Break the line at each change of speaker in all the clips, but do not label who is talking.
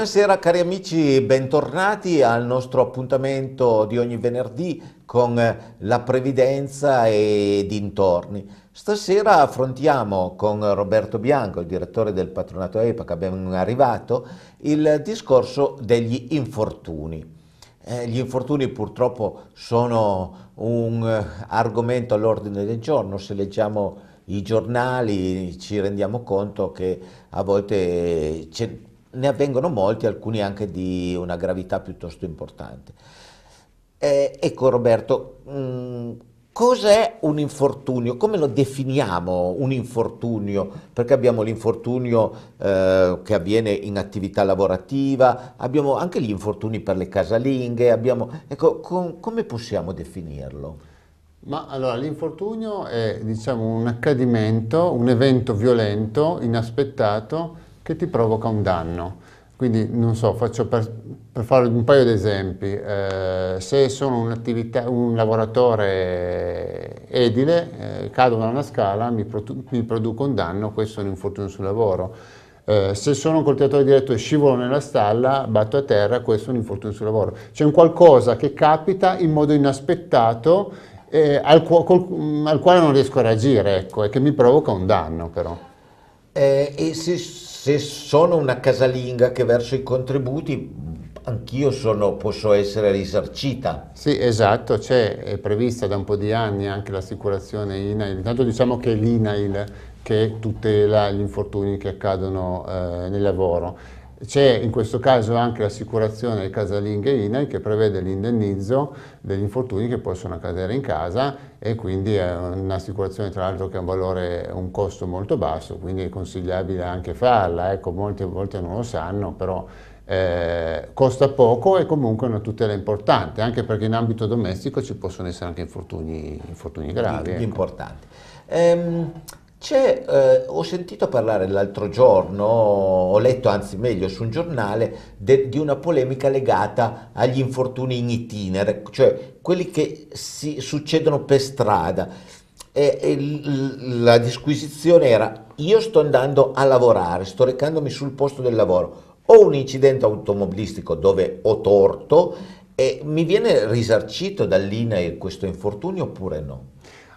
Buonasera cari amici, bentornati al nostro appuntamento di ogni venerdì con la previdenza e dintorni. Stasera affrontiamo con Roberto Bianco, il direttore del patronato EPAC, ben arrivato, il discorso degli infortuni. Eh, gli infortuni purtroppo sono un argomento all'ordine del giorno, se leggiamo i giornali ci rendiamo conto che a volte c'è ne avvengono molti, alcuni anche di una gravità piuttosto importante. Eh, ecco Roberto, mh, mm, cos'è un infortunio? Come lo definiamo un infortunio? Perché abbiamo l'infortunio eh, che avviene in attività lavorativa, abbiamo anche gli infortuni per le casalinghe, abbiamo... ecco, com come possiamo definirlo?
Ma allora l'infortunio è diciamo, un accadimento, un evento violento, inaspettato, che ti provoca un danno. Quindi, non so, faccio per, per fare un paio di esempi, eh, se sono un, un lavoratore edile, eh, cado da una scala, mi, produ mi, produco un danno, questo è un infortunio sul lavoro. Eh, se sono un coltivatore diretto e scivolo nella stalla, batto a terra, questo è un infortunio sul lavoro. C'è un qualcosa che capita in modo inaspettato eh, al, col, mm, al, quale non riesco a reagire, ecco, e che mi provoca un danno però.
Eh, e se se sono una casalinga che verso i contributi anch'io
posso essere risarcita. Sì, esatto, c'è, è prevista da un po' di anni anche l'assicurazione INAIL, intanto diciamo che è l'INAIL che tutela gli infortuni che accadono eh, nel lavoro c'è in questo caso anche l'assicurazione casalinghe INAI che prevede l'indennizzo degli infortuni che possono accadere in casa e quindi è un'assicurazione tra l'altro che ha un valore, un costo molto basso, quindi è consigliabile anche farla, ecco molte volte non lo sanno, però eh, costa poco e comunque è una tutela importante, anche perché in ambito domestico ci possono essere anche infortuni, infortuni gravi. Ecco. Importanti. Ehm, eh, ho sentito parlare l'altro
giorno, ho letto anzi meglio su un giornale, de, di una polemica legata agli infortuni in itinere, cioè quelli che si succedono per strada. E, e la disquisizione era, io sto andando a lavorare, sto recandomi sul posto del lavoro, ho un incidente automobilistico dove ho torto
e mi viene risarcito dall'INAIL questo infortunio oppure no?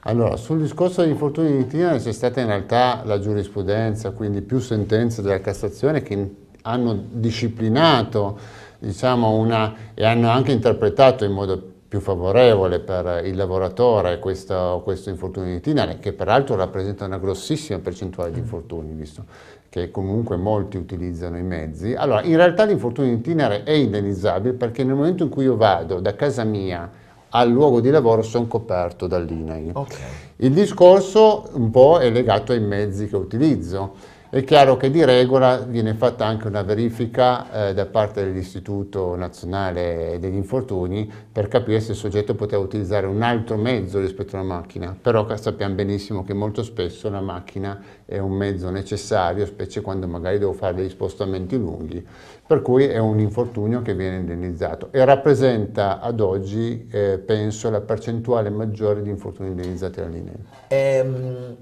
Allora, sul discorso degli infortuni in itinere c'è stata in realtà la giurisprudenza, quindi più sentenze della Cassazione che hanno disciplinato diciamo, una, e hanno anche interpretato in modo più favorevole per il lavoratore questo, questo infortunio in itinere, che peraltro rappresenta una grossissima percentuale di mm. infortuni, visto che comunque molti utilizzano i mezzi. Allora, in realtà l'infortunio in itinere è indennizzabile perché nel momento in cui io vado da casa mia al luogo di lavoro sono coperto dall'INAIL. Okay. Il discorso un po' è legato ai mezzi che utilizzo è chiaro che di regola viene fatta anche una verifica eh, da parte dell'Istituto Nazionale degli Infortuni per capire se il soggetto poteva utilizzare un altro mezzo rispetto alla macchina, però sappiamo benissimo che molto spesso la macchina è un mezzo necessario, specie quando magari devo fare degli spostamenti lunghi, per cui è un infortunio che viene indennizzato e rappresenta ad oggi, eh, penso, la percentuale maggiore di infortuni indennizzati alla linea. Um,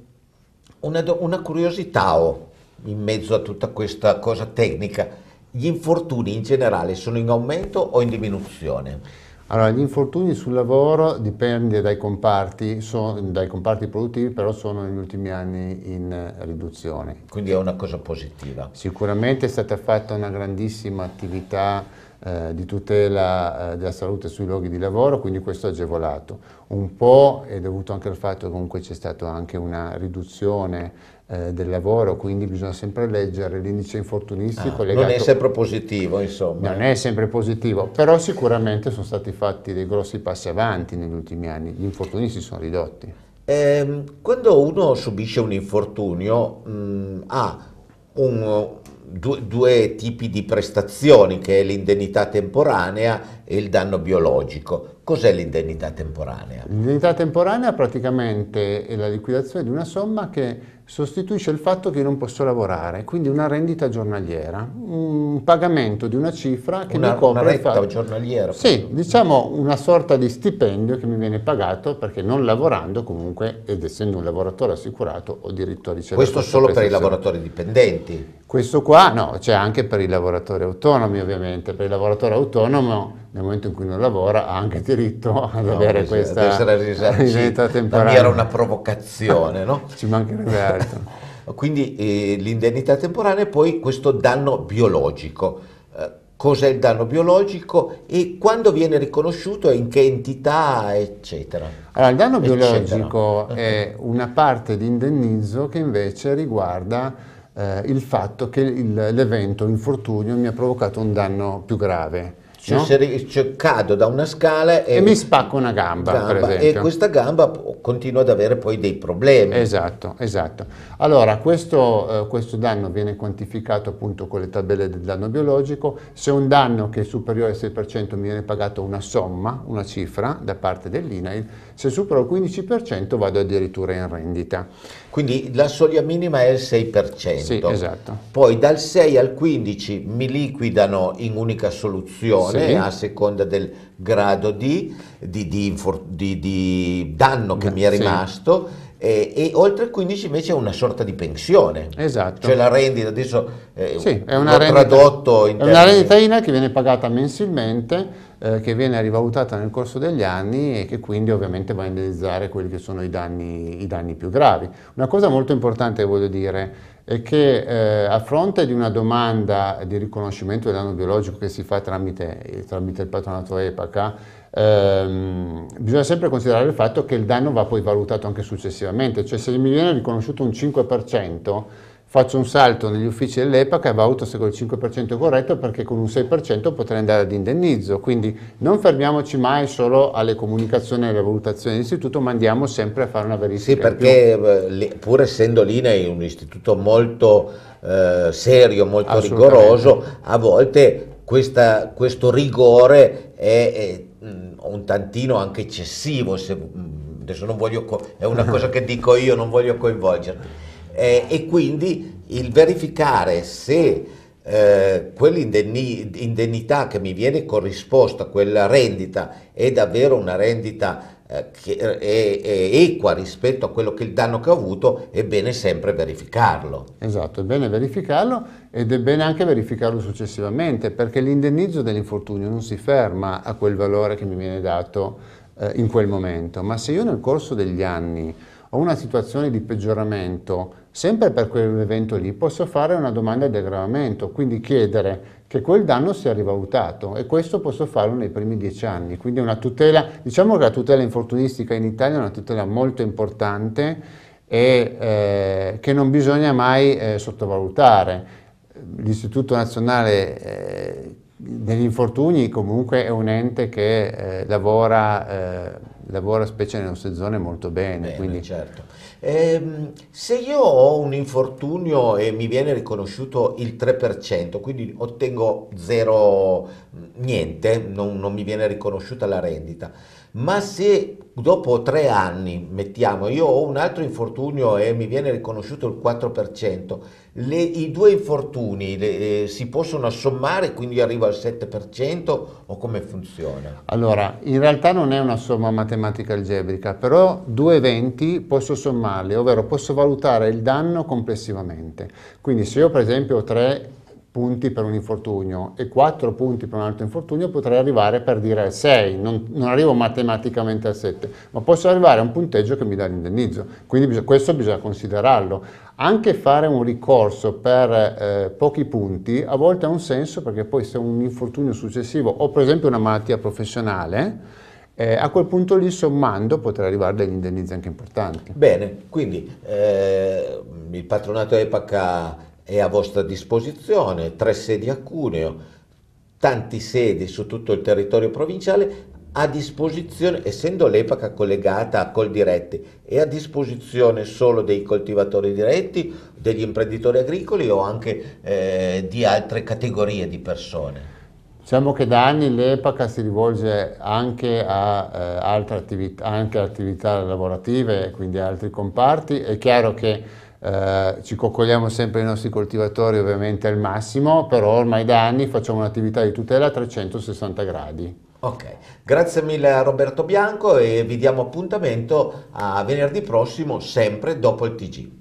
una, una curiosità ho in mezzo
a tutta questa cosa tecnica, gli infortuni in generale sono in aumento o in
diminuzione? Allora, gli infortuni sul lavoro dipende dai comparti, sono, dai comparti produttivi, però sono negli ultimi anni in riduzione. Quindi è una cosa positiva. Sicuramente è stata fatta una grandissima attività eh, di tutela eh, della salute sui luoghi di lavoro, quindi questo ha agevolato. Un po' è dovuto anche al fatto che comunque c'è stata anche una riduzione eh, del lavoro, quindi bisogna sempre leggere l'indice infortunistico. Ah, legato... Non è sempre
positivo, insomma. Non
eh. è sempre positivo, però sicuramente sono stati fatti dei grossi passi avanti negli ultimi anni, gli infortuni si sono ridotti.
Eh, quando uno subisce un infortunio mh, mm, ha un, Due, due, tipi di prestazioni, che è l'indennità temporanea e il danno biologico. Cos'è l'indennità temporanea?
L'indennità temporanea praticamente è la liquidazione di una somma che sostituisce il fatto che io non posso lavorare, quindi una rendita giornaliera, un pagamento di una cifra che una, mi copre... Una retta
giornaliera. Sì,
diciamo una sorta di stipendio che mi viene pagato perché non lavorando comunque, ed essendo un lavoratore assicurato, ho diritto a ricevere... Questo solo per i lavoratori dipendenti? Questo qua no, c'è cioè anche per i lavoratori autonomi ovviamente, per il lavoratore autonomo nel momento in cui non lavora ha anche diritto ad no, avere questa rendita temporanea. Era una
provocazione, no?
Ci mancherebbe
certo. Quindi eh, l'indennità temporanea e poi questo danno biologico. Eh, cos'è il danno biologico e quando viene riconosciuto e in che entità, eccetera.
Allora, il danno biologico eccetera. Eh. è una parte di indennizzo che invece riguarda eh, il fatto che l'evento infortunio mi ha provocato un danno più grave. Cioè, no? se,
cioè, cado da una scala e, e mi
spacco una gamba, gamba, per esempio. E questa gamba continua ad avere poi dei problemi. Esatto, esatto. Allora questo, eh, questo danno viene quantificato appunto con le tabelle del danno biologico, se un danno che è superiore al 6% mi viene pagato una somma, una cifra da parte dell'INAIL, se supero il 15% vado addirittura in rendita. Quindi la soglia minima è il 6%. Sì, esatto.
Poi dal 6 al 15 mi liquidano in unica soluzione sì. a seconda del grado di, di, di, di danno che mi è rimasto sì. E, e, oltre 15 invece è una sorta di pensione.
Esatto. Cioè la rendita, adesso eh, sì, è una rendita, tradotto in È una rendita INA che viene pagata mensilmente, eh, che viene rivalutata nel corso degli anni e che quindi ovviamente va a indirizzare quelli che sono i danni, i danni più gravi. Una cosa molto importante voglio dire, è che eh, a fronte di una domanda di riconoscimento del danno biologico che si fa tramite, tramite il patronato EPACA, ehm, bisogna sempre considerare il fatto che il danno va poi valutato anche successivamente, cioè se il milione è riconosciuto un 5%, faccio un salto negli uffici dell'EPAC e valuto se col 5% è corretto perché con un 6% potrei andare ad indennizzo. Quindi non fermiamoci mai solo alle comunicazioni e alle valutazioni dell'istituto, ma andiamo sempre a fare una verifica. Sì, perché eh, pur essendo l'INE un istituto molto eh,
serio, molto rigoroso, a volte questa, questo rigore è, è mm, un tantino anche eccessivo, se, mm, adesso non voglio, è una cosa che dico io, non voglio coinvolgerti eh, e quindi il verificare se eh, quell'indennità che mi viene corrisposta, quella rendita, è davvero una rendita eh, che è, è, equa rispetto
a quello che il danno che ho avuto, è bene sempre verificarlo. Esatto, è bene verificarlo ed è bene anche verificarlo successivamente, perché l'indennizzo dell'infortunio non si ferma a quel valore che mi viene dato eh, in quel momento, ma se io nel corso degli anni ho una situazione di peggioramento sempre per quell'evento lì posso fare una domanda di aggravamento, quindi chiedere che quel danno sia rivalutato e questo posso farlo nei primi dieci anni. Quindi una tutela, diciamo che la tutela infortunistica in Italia è una tutela molto importante e eh, che non bisogna mai eh, sottovalutare. L'Istituto Nazionale eh, degli Infortuni comunque è un ente che eh, lavora eh, lavora specie nelle nostre zone molto bene. bene certo.
ehm, se io ho un infortunio e mi viene riconosciuto il 3%, quindi ottengo zero, niente, non, non mi viene riconosciuta la rendita, ma se dopo tre anni, mettiamo, io ho un altro infortunio e mi viene riconosciuto il 4%, le, i due infortuni le, eh, si possono assommare, quindi arrivo al 7% o come funziona?
Allora, in realtà non è una somma matematica algebrica, però due eventi posso sommarli, ovvero posso valutare il danno complessivamente. Quindi se io per esempio ho tre punti per un infortunio e 4 punti per un altro infortunio, potrei arrivare per dire al 6, non, non, arrivo matematicamente al 7, ma posso arrivare a un punteggio che mi dà l'indennizzo, quindi bisog questo bisogna considerarlo. Anche fare un ricorso per eh, pochi punti a volte ha un senso perché poi se un infortunio successivo o per esempio una malattia professionale, eh, a quel punto lì sommando potrei arrivare degli indennizzi anche importanti.
Bene, quindi eh, il patronato EPAC ha è a vostra disposizione, tre sedi a Cuneo, tanti sedi su tutto il territorio provinciale, a disposizione, essendo l'EPACA collegata a col diretti, è a disposizione solo dei coltivatori diretti, degli imprenditori agricoli o anche eh, di altre categorie di persone?
Diciamo che da anni l'EPACA si rivolge anche a eh, altre attività, anche attività lavorative, quindi a altri comparti. È chiaro che eh, ci coccoliamo sempre i nostri coltivatori ovviamente al massimo, però ormai da anni facciamo un'attività di tutela a 360 gradi.
Ok, grazie mille a Roberto Bianco e vi diamo appuntamento a venerdì prossimo sempre dopo il TG.